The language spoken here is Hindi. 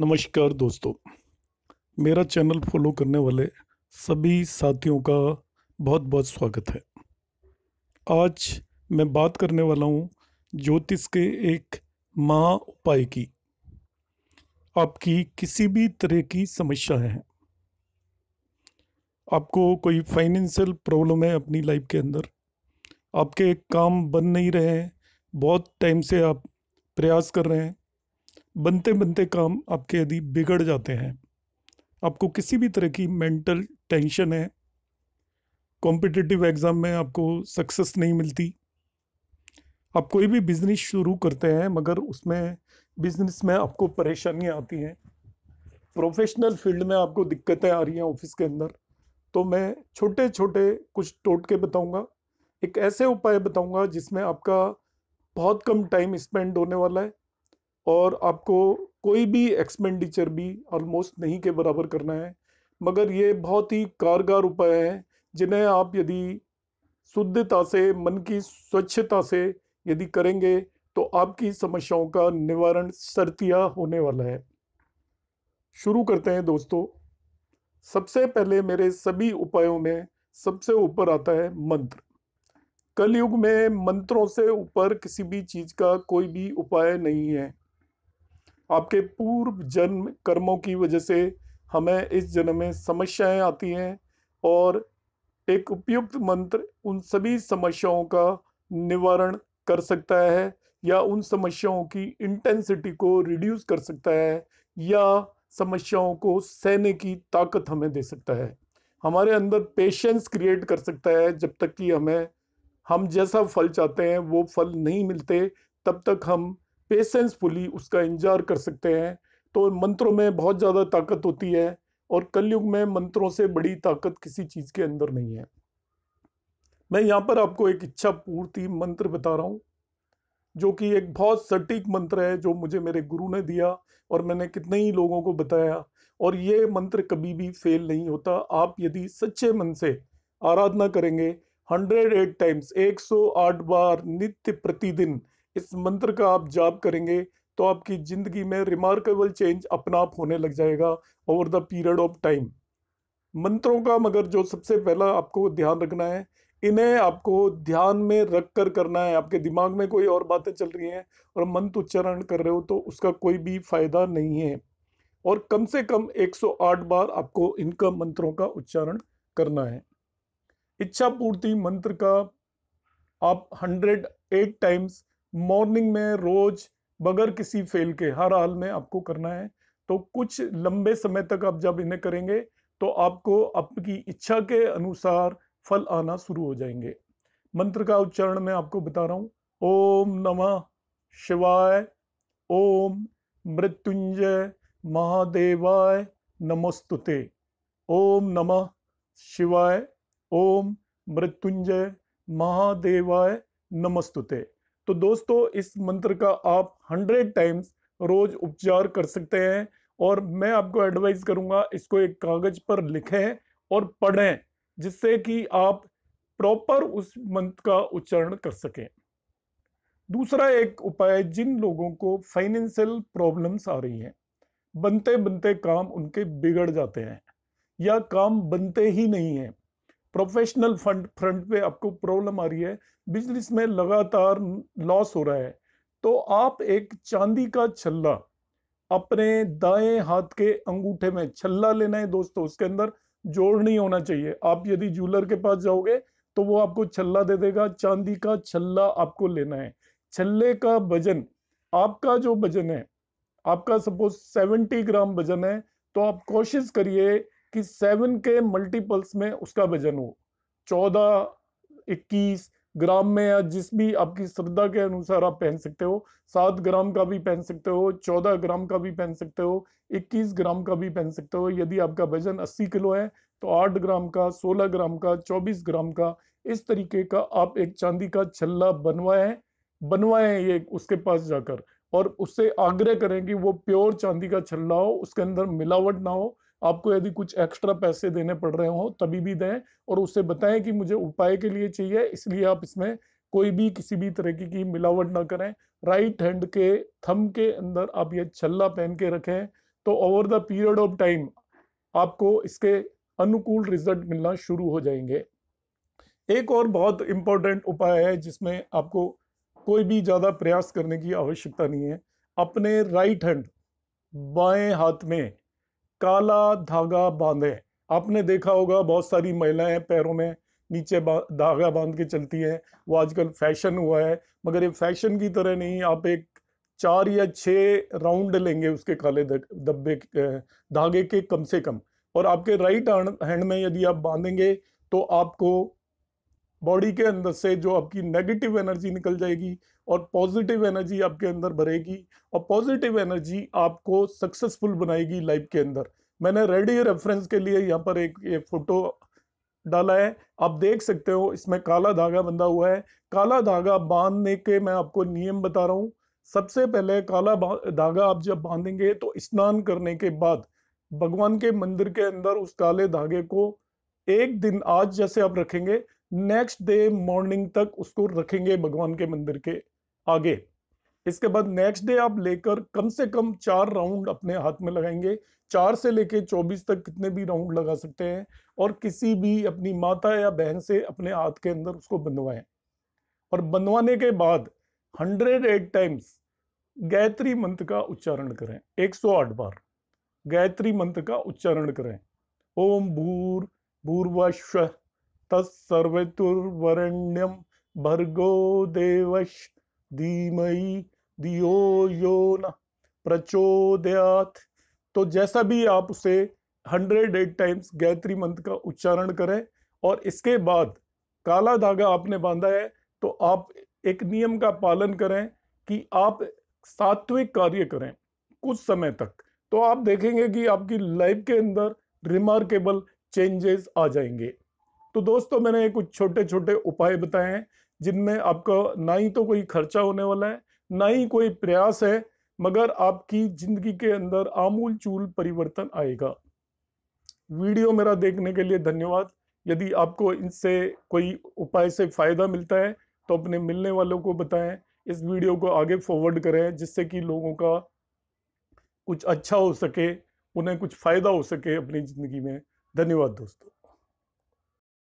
नमस्कार दोस्तों मेरा चैनल फॉलो करने वाले सभी साथियों का बहुत बहुत स्वागत है आज मैं बात करने वाला हूँ ज्योतिष के एक महा उपाय की आपकी किसी भी तरह की समस्याएं हैं आपको कोई फाइनेंशियल प्रॉब्लम है अपनी लाइफ के अंदर आपके काम बन नहीं रहे हैं बहुत टाइम से आप प्रयास कर रहे हैं बनते बनते काम आपके यदि बिगड़ जाते हैं आपको किसी भी तरह की मेंटल टेंशन है कॉम्पिटिटिव एग्ज़ाम में आपको सक्सेस नहीं मिलती आप कोई भी बिज़नेस शुरू करते हैं मगर उसमें बिज़नेस में आपको परेशानियाँ आती हैं प्रोफेशनल फील्ड में आपको दिक्कतें आ रही हैं ऑफिस के अंदर तो मैं छोटे छोटे कुछ टोट के बताऊँगा एक ऐसे उपाय बताऊँगा जिसमें आपका बहुत कम टाइम स्पेंड होने वाला है और आपको कोई भी एक्सपेंडिचर भी ऑलमोस्ट नहीं के बराबर करना है मगर ये बहुत ही कारगर उपाय हैं जिन्हें आप यदि शुद्धता से मन की स्वच्छता से यदि करेंगे तो आपकी समस्याओं का निवारण सरतिया होने वाला है शुरू करते हैं दोस्तों सबसे पहले मेरे सभी उपायों में सबसे ऊपर आता है मंत्र कलयुग में मंत्रों से ऊपर किसी भी चीज़ का कोई भी उपाय नहीं है आपके पूर्व जन्म कर्मों की वजह से हमें इस जन्म में समस्याएं आती हैं और एक उपयुक्त मंत्र उन सभी समस्याओं का निवारण कर सकता है या उन समस्याओं की इंटेंसिटी को रिड्यूस कर सकता है या समस्याओं को सहने की ताकत हमें दे सकता है हमारे अंदर पेशेंस क्रिएट कर सकता है जब तक कि हमें हम जैसा फल चाहते हैं वो फल नहीं मिलते तब तक हम पेशेंसफुली उसका इंतजार कर सकते हैं तो मंत्रों में बहुत ज़्यादा ताकत होती है और कलयुग में मंत्रों से बड़ी ताकत किसी चीज़ के अंदर नहीं है मैं यहाँ पर आपको एक इच्छा पूर्ति मंत्र बता रहा हूँ जो कि एक बहुत सटीक मंत्र है जो मुझे मेरे गुरु ने दिया और मैंने कितने ही लोगों को बताया और ये मंत्र कभी भी फेल नहीं होता आप यदि सच्चे मन से आराधना करेंगे हंड्रेड एट टाइम्स एक सौ आठ बार नित्य प्रतिदिन इस मंत्र का आप जाप करेंगे तो आपकी ज़िंदगी में रिमार्केबल चेंज अपना आप होने लग जाएगा over the period of time मंत्रों का मगर जो सबसे पहला आपको ध्यान रखना है इन्हें आपको ध्यान में रख कर करना है आपके दिमाग में कोई और बातें चल रही हैं और मंत्र उच्चारण कर रहे हो तो उसका कोई भी फायदा नहीं है और कम से कम 108 बार आपको इनका मंत्रों का उच्चारण करना है इच्छा पूर्ति मंत्र का आप 108 टाइम्स मॉर्निंग में रोज बगैर किसी फेल के हर हाल में आपको करना है तो कुछ लंबे समय तक आप जब इन्हें करेंगे तो आपको आपकी इच्छा के अनुसार फल आना शुरू हो जाएंगे मंत्र का उच्चारण मैं आपको बता रहा हूँ ओम नमः शिवाय ओम मृत्युंजय महादेवाय नमस्तुते ओम नमः शिवाय ओम मृत्युंजय महादेवाय नमस्तुते तो दोस्तों इस मंत्र का आप हंड्रेड टाइम्स रोज उपचार कर सकते हैं और मैं आपको एडवाइस करूंगा इसको एक कागज पर लिखें और पढ़ें जिससे कि आप प्रॉपर उस मंत्र का उच्चारण कर सकें दूसरा एक उपाय जिन लोगों को फाइनेंशियल प्रॉब्लम्स आ रही हैं बनते बनते काम उनके बिगड़ जाते हैं या काम बनते ही नहीं हैं प्रोफेशनल फंड फ्रंट पे आपको प्रॉब्लम आ रही है बिजनेस में लगातार लॉस हो रहा है तो आप एक चांदी का छल्ला अपने दाएं हाथ के अंगूठे में छल्ला लेना है दोस्तों उसके अंदर जोड़ नहीं होना चाहिए आप यदि ज्वेलर के पास जाओगे तो वो आपको छल्ला दे देगा चांदी का छल्ला आपको लेना है छल्ले का वजन आपका जो वजन है आपका सपोज सेवेंटी ग्राम वजन है तो आप कोशिश करिए कि सेवन के मल्टीपल्स में उसका वजन हो चौदह इक्कीस ग्राम में या जिस भी आपकी श्रद्धा के अनुसार आप पहन सकते हो सात ग्राम का भी पहन सकते हो चौदह ग्राम का भी पहन सकते हो इक्कीस ग्राम का भी पहन सकते हो यदि आपका वजन अस्सी किलो है तो आठ ग्राम का सोलह ग्राम का चौबीस ग्राम का इस तरीके का आप एक चांदी का छल्ला बनवाएं बनवाएं ये उसके पास जाकर और उससे आग्रह करें कि वो प्योर चांदी का छल्ला हो उसके अंदर मिलावट ना हो आपको यदि कुछ एक्स्ट्रा पैसे देने पड़ रहे हो तभी भी दें और उससे बताएं कि मुझे उपाय के लिए चाहिए इसलिए आप इसमें कोई भी किसी भी तरीके की मिलावट ना करें राइट हैंड के थम के अंदर आप ये छल्ला पहन के रखें तो over the period of time आपको इसके अनुकूल रिजल्ट मिलना शुरू हो जाएंगे एक और बहुत इंपॉर्टेंट उपाय है जिसमें आपको कोई भी ज़्यादा प्रयास करने की आवश्यकता नहीं है अपने राइट हैंड बाएं हाथ में काला धागा बांधे आपने देखा होगा बहुत सारी महिलाएं पैरों में नीचे धागा बांध के चलती हैं वो आजकल फैशन हुआ है मगर ये फैशन की तरह नहीं आप एक चार या छः राउंड लेंगे उसके काले धब्बे धागे के कम से कम और आपके राइट हैंड में यदि आप बांधेंगे तो आपको बॉडी के अंदर से जो आपकी नेगेटिव एनर्जी निकल जाएगी और पॉजिटिव एनर्जी आपके अंदर भरेगी और पॉजिटिव एनर्जी आपको सक्सेसफुल बनाएगी लाइफ के अंदर मैंने रेडी रेफरेंस के लिए यहाँ पर एक ये फोटो डाला है आप देख सकते हो इसमें काला धागा बंधा हुआ है काला धागा बांधने के मैं आपको नियम बता रहा हूँ सबसे पहले काला धागा आप जब बांधेंगे तो स्नान करने के बाद भगवान के मंदिर के अंदर उस काले धागे को एक दिन आज जैसे आप रखेंगे नेक्स्ट डे मॉर्निंग तक उसको रखेंगे भगवान के मंदिर के आगे इसके बाद नेक्स्ट डे आप लेकर कम से कम चार राउंड अपने हाथ में लगाएंगे चार से लेके चौबीस तक कितने भी राउंड लगा सकते हैं और किसी भी अपनी माता या बहन से अपने हाथ के अंदर उसको बंधवाएं और बंधवाने के बाद हंड्रेड एट टाइम्स गायत्री मंत्र का उच्चारण करें एक सौ आठ बार गायत्री मंत्र का उच्चारण करें ओम भूर भूर्वश्व तत्सर्वतुर्वरण्यम भर्गो देवश धीमहि दियो यो न प्रचोदयात तो जैसा भी आप उसे हंड्रेड एट टाइम्स गायत्री मंत्र का उच्चारण करें और इसके बाद काला धागा आपने बांधा है तो आप एक नियम का पालन करें कि आप सात्विक कार्य करें कुछ समय तक तो आप देखेंगे कि आपकी लाइफ के अंदर रिमार्केबल चेंजेस आ जाएंगे तो दोस्तों मैंने कुछ छोटे छोटे उपाय बताए हैं जिनमें आपका ना ही तो कोई खर्चा होने वाला है ना ही कोई प्रयास है मगर आपकी जिंदगी के अंदर आमूल चूल परिवर्तन आएगा वीडियो मेरा देखने के लिए धन्यवाद यदि आपको इनसे कोई उपाय से फ़ायदा मिलता है तो अपने मिलने वालों को बताएं इस वीडियो को आगे फॉरवर्ड करें जिससे कि लोगों का कुछ अच्छा हो सके उन्हें कुछ फ़ायदा हो सके अपनी ज़िंदगी में धन्यवाद दोस्तों